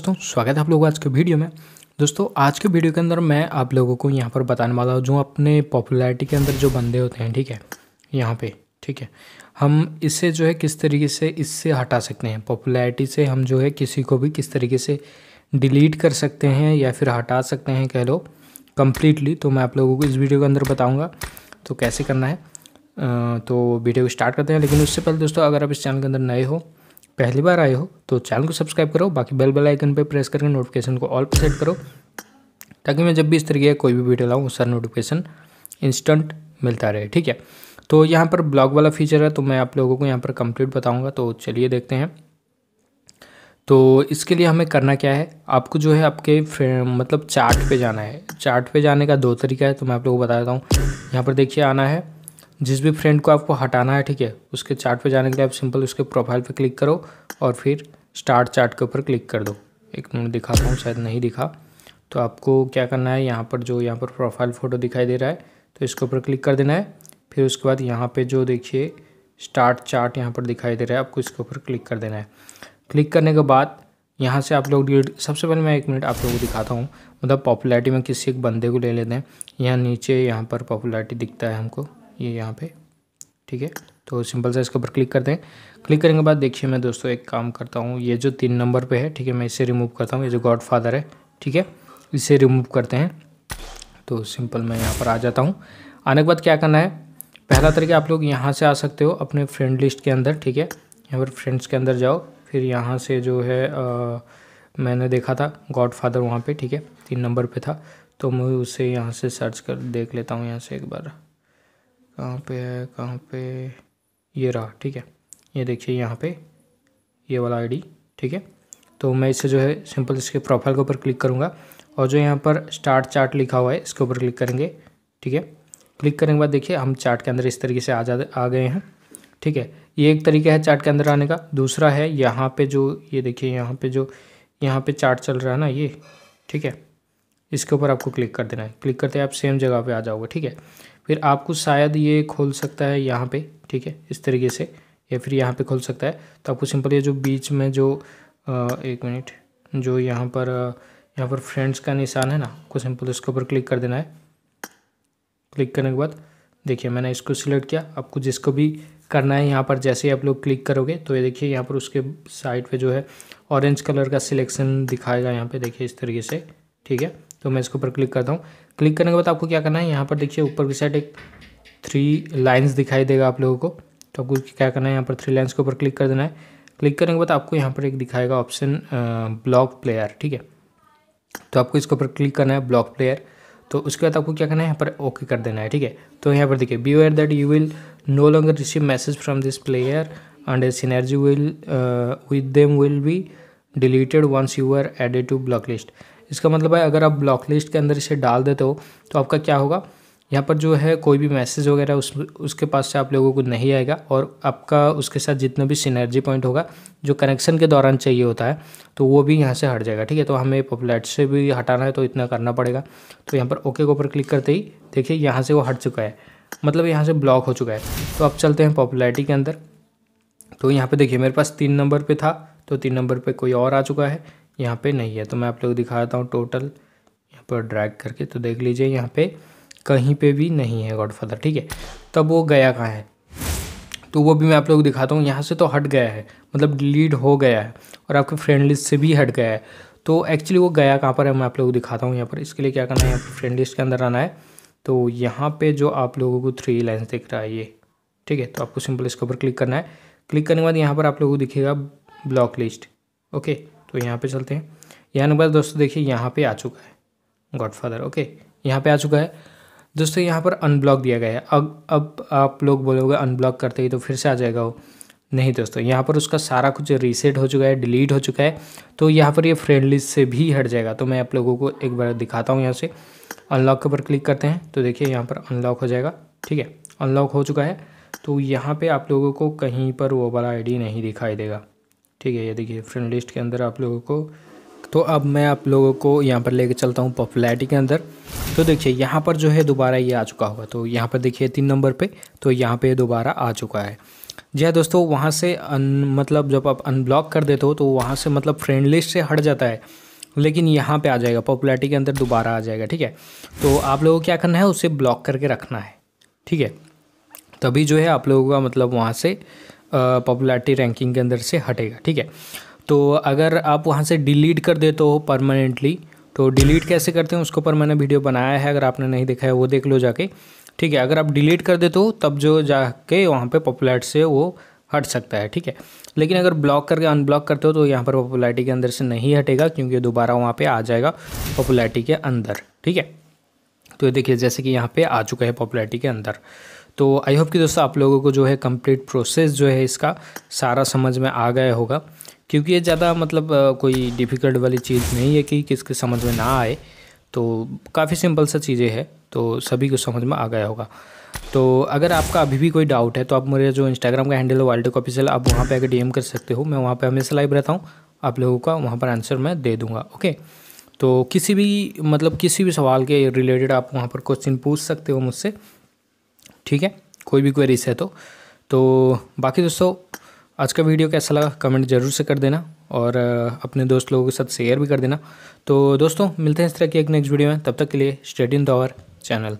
दोस्तों स्वागत है आप लोगों आज के वीडियो में दोस्तों आज के वीडियो के अंदर मैं आप लोगों को यहाँ पर बताने वाला हूँ जो अपने पॉपुलैरिटी के अंदर जो बंदे होते हैं ठीक है यहाँ पे ठीक है हम इसे जो है किस तरीके से इससे हटा सकते हैं पॉपुलैरिटी से हम जो है किसी को भी किस तरीके से डिलीट कर सकते हैं या फिर हटा सकते हैं कह लो कम्प्लीटली तो मैं आप लोगों को इस वीडियो के अंदर बताऊँगा तो कैसे करना है तो वीडियो को स्टार्ट करते हैं लेकिन उससे पहले दोस्तों अगर आप इस चैनल के अंदर नए हो पहली बार आए हो तो चैनल को सब्सक्राइब करो बाकी बेल बेल आइकन पर प्रेस करके नोटिफिकेशन को ऑल पर सेट करो ताकि मैं जब भी इस तरीके का कोई भी वीडियो लाऊँ सर नोटिफिकेशन इंस्टेंट मिलता रहे ठीक है तो यहाँ पर ब्लॉग वाला फीचर है तो मैं आप लोगों को यहाँ पर कंप्लीट बताऊँगा तो चलिए देखते हैं तो इसके लिए हमें करना क्या है आपको जो है आपके मतलब चार्ट पे जाना है चार्ट पे जाने का दो तरीका है तो मैं आप लोगों को बता देता हूँ यहाँ पर देखिए आना है जिस भी फ्रेंड को आपको हटाना है ठीक है उसके चार्ट पे जाने के लिए आप सिंपल उसके प्रोफाइल पे क्लिक करो और फिर स्टार्ट चार्ट के ऊपर क्लिक कर दो एक मिनट दिखाता हूँ शायद नहीं दिखा तो आपको क्या करना है यहाँ पर जो यहाँ पर प्रोफाइल फ़ोटो दिखाई दे रहा है तो इसके ऊपर क्लिक कर देना है फिर उसके बाद यहाँ पर जो देखिए स्टार्ट चार्ट यहाँ पर दिखाई दे रहा है आपको इसके ऊपर क्लिक कर देना है क्लिक करने के बाद यहाँ से आप लोग सबसे पहले मैं एक मिनट आप लोगों को दिखाता हूँ मतलब पॉपुलैरिटी में किसी एक बंदे को ले लेते हैं यहाँ नीचे यहाँ पर पॉपुलैरिटी दिखता है हमको ये यहाँ पे ठीक है तो सिंपल सा इसके ऊपर क्लिक करते हैं क्लिक करने के बाद देखिए मैं दोस्तों एक काम करता हूँ ये जो तीन नंबर पे है ठीक है मैं इसे रिमूव करता हूँ ये जो गॉड फादर है ठीक है इसे रिमूव करते हैं तो सिंपल मैं यहाँ पर आ जाता हूँ आने के बाद क्या करना है पहला तरीका आप लोग यहाँ से आ सकते हो अपने फ्रेंड लिस्ट के अंदर ठीक है यहाँ पर फ्रेंड्स के अंदर जाओ फिर यहाँ से जो है आ, मैंने देखा था गॉड फादर वहाँ पर ठीक है तीन नंबर पर था तो मैं उसे यहाँ से सर्च कर देख लेता हूँ यहाँ से एक बार कहाँ पे है कहाँ पे ये रहा ठीक है ये देखिए यहाँ पे ये वाला आईडी ठीक है तो मैं इससे जो है सिंपल इसके प्रोफाइल के ऊपर क्लिक करूँगा और जो यहाँ पर स्टार्ट चार्ट लिखा हुआ है इसके ऊपर क्लिक करेंगे ठीक है क्लिक करने के बाद देखिए हम चार्ट के अंदर इस तरीके से आ जा आ गए हैं ठीक है ये एक तरीका है चार्ट के अंदर आने का दूसरा है यहाँ पे जो ये देखिए यहाँ पे जो यहाँ पे चार्ट चल रहा है ना ये ठीक है इसके ऊपर आपको क्लिक कर देना है क्लिक करते हैं आप सेम जगह पे आ जाओगे ठीक है फिर आपको शायद ये खोल सकता है यहाँ पे ठीक है इस तरीके से या फिर यहाँ पे खोल सकता है तो आपको सिंपल ये जो बीच में जो एक मिनट जो यहाँ पर यहाँ पर फ्रेंड्स का निशान है ना आपको सिंपल इसके ऊपर क्लिक कर देना है क्लिक करने के बाद देखिए मैंने इसको सिलेक्ट किया आपको जिसको भी करना है यहाँ पर जैसे ही आप लोग क्लिक करोगे तो ये देखिए यहाँ पर उसके साइड पे जो है ऑरेंज कलर का सिलेक्शन दिखाएगा यहाँ पे देखिए इस तरीके से ठीक है तो मैं इसके ऊपर क्लिक करता हूँ क्लिक करने के बाद आपको क्या करना है यहाँ पर देखिए ऊपर की साइड एक थ्री लाइन्स दिखाई देगा आप लोगों को तो आपको क्या करना है यहाँ पर थ्री लाइन्स के ऊपर क्लिक कर देना है क्लिक करने के बाद आपको यहाँ पर एक दिखाएगा ऑप्शन ब्लॉक प्लेयर ठीक है तो आपको इसके ऊपर क्लिक करना है ब्लॉक प्लेयर तो उसके बाद आपको क्या करना है यहाँ पर ओके कर देना है ठीक है तो यहाँ पर देखिए be aware that you will no longer receive message from this player and a will will uh, with them will be deleted once you are added to इसका मतलब है अगर आप ब्लॉक लिस्ट के अंदर इसे डाल देते हो तो आपका क्या होगा यहाँ पर जो है कोई भी मैसेज वगैरह उस उसके पास से आप लोगों को नहीं आएगा और आपका उसके साथ जितना भी सिनर्जी पॉइंट होगा जो कनेक्शन के दौरान चाहिए होता है तो वो भी यहाँ से हट जाएगा ठीक है तो हमें पॉपुलेट से भी हटाना है तो इतना करना पड़ेगा तो यहाँ पर ओके के ऊपर क्लिक करते ही देखिए यहाँ से वो हट चुका है मतलब यहाँ से ब्लॉक हो चुका है तो अब चलते हैं पॉपुलैरिटी के अंदर तो यहाँ पर देखिए मेरे पास तीन नंबर पर था तो तीन नंबर पर कोई और आ चुका है यहाँ पे नहीं है तो मैं आप लोग दिखाता हूँ टोटल यहाँ पर ड्रैग करके तो देख लीजिए यहाँ पे कहीं पे भी नहीं है गॉडफादर ठीक है तब तो वो गया कहाँ है तो वो भी मैं आप लोग दिखाता हूँ यहाँ से तो हट गया है मतलब डिलीट हो गया है और आपके फ्रेंड लिस्ट से भी हट गया है तो एक्चुअली वो गया कहाँ पर है मैं आप लोग को दिखाता हूँ यहाँ पर इसके लिए क्या करना है यहाँ पर फ्रेंड लिस्ट के अंदर आना है तो यहाँ पे जो आप लोगों को थ्री लाइन्स दिख रहा है ये ठीक है तो आपको सिंपल इसके ऊपर क्लिक करना है क्लिक करने के बाद यहाँ पर आप लोगों को दिखेगा ब्लॉक लिस्ट ओके तो यहाँ पे चलते हैं यहाँ अनुवाद दोस्तों देखिए यहाँ पे आ चुका है गॉडफादर ओके यहाँ पे आ चुका है दोस्तों यहाँ पर अनब्लॉक दिया गया है अब अब आप लोग बोलोगे अनब्लॉक करते ही तो फिर से आ जाएगा वो नहीं दोस्तों यहाँ पर उसका सारा कुछ रीसेट हो चुका है डिलीट हो चुका है तो यहाँ पर ये फ्रेंड लिस्ट से भी हट जाएगा तो मैं आप लोगों को एक बार दिखाता हूँ यहाँ से अनलॉक के ऊपर क्लिक करते हैं तो देखिए यहाँ पर अनलॉक हो जाएगा ठीक है अनलॉक हो चुका है तो यहाँ पे आप लोगों को कहीं पर वो वाला आईडी नहीं दिखाई देगा ठीक है ये देखिए फ्रेंड लिस्ट के अंदर आप लोगों को तो अब मैं आप लोगों को यहाँ पर लेके चलता हूँ पॉपुलैरिटी के अंदर तो देखिए यहाँ पर जो है दोबारा ये आ चुका होगा तो यहाँ पर देखिए तीन नंबर पे तो यहाँ पे दोबारा आ चुका है जी हाँ दोस्तों वहाँ से अन मतलब जब आप अनब्लॉक कर देते हो तो वहाँ से मतलब फ्रेंड लिस्ट से हट जाता है लेकिन यहाँ पर आ जाएगा पॉपुलैरिटी के अंदर दोबारा आ जाएगा ठीक है तो आप लोगों को क्या करना है उसे ब्लॉक करके रखना है ठीक है तभी जो है आप लोगों का मतलब वहाँ से पॉपुलैरिटी रैंकिंग के अंदर से हटेगा ठीक है तो अगर आप वहाँ से डिलीट कर देते हो परमानेंटली तो डिलीट कैसे करते हैं उसके ऊपर मैंने वीडियो बनाया है अगर आपने नहीं देखा है वो देख लो जाके ठीक है अगर आप डिलीट कर देते हो तब जो जाके वहाँ पे पॉपुलैरिटी से वो हट सकता है ठीक है लेकिन अगर ब्लॉक करके अनब्लॉक करते हो तो यहाँ पर पॉपुलैरिटी के अंदर से नहीं हटेगा क्योंकि दोबारा वहाँ पर आ जाएगा पॉपुलैरिटी के अंदर ठीक है तो ये देखिए जैसे कि यहाँ पे आ चुका है पॉपुलैरिटी के अंदर तो आई होप कि दोस्तों आप लोगों को जो है कंप्लीट प्रोसेस जो है इसका सारा समझ में आ गया होगा क्योंकि ये ज़्यादा मतलब कोई डिफ़िकल्ट वाली चीज़ नहीं है कि किसके समझ में ना आए तो काफ़ी सिंपल सा चीज़ें हैं तो सभी को समझ में आ गया होगा तो अगर आपका अभी भी कोई डाउट है तो आप मेरे जो इंस्टाग्राम का हैंडल है वाल्डो कॉपी से आप वहाँ पर आकर डी कर सकते हो मैं वहाँ पर हमेशा लाइव रहता हूँ आप लोगों का वहाँ पर आंसर मैं दे दूँगा ओके तो किसी भी मतलब किसी भी सवाल के रिलेटेड आप वहाँ पर क्वेश्चन पूछ सकते हो मुझसे ठीक है कोई भी क्वेरीज है तो तो बाकी दोस्तों आज का वीडियो कैसा लगा कमेंट ज़रूर से कर देना और अपने दोस्त लोगों के साथ शेयर भी कर देना तो दोस्तों मिलते हैं इस तरह की एक नेक्स्ट वीडियो में तब तक के लिए स्टेडियन इन द चैनल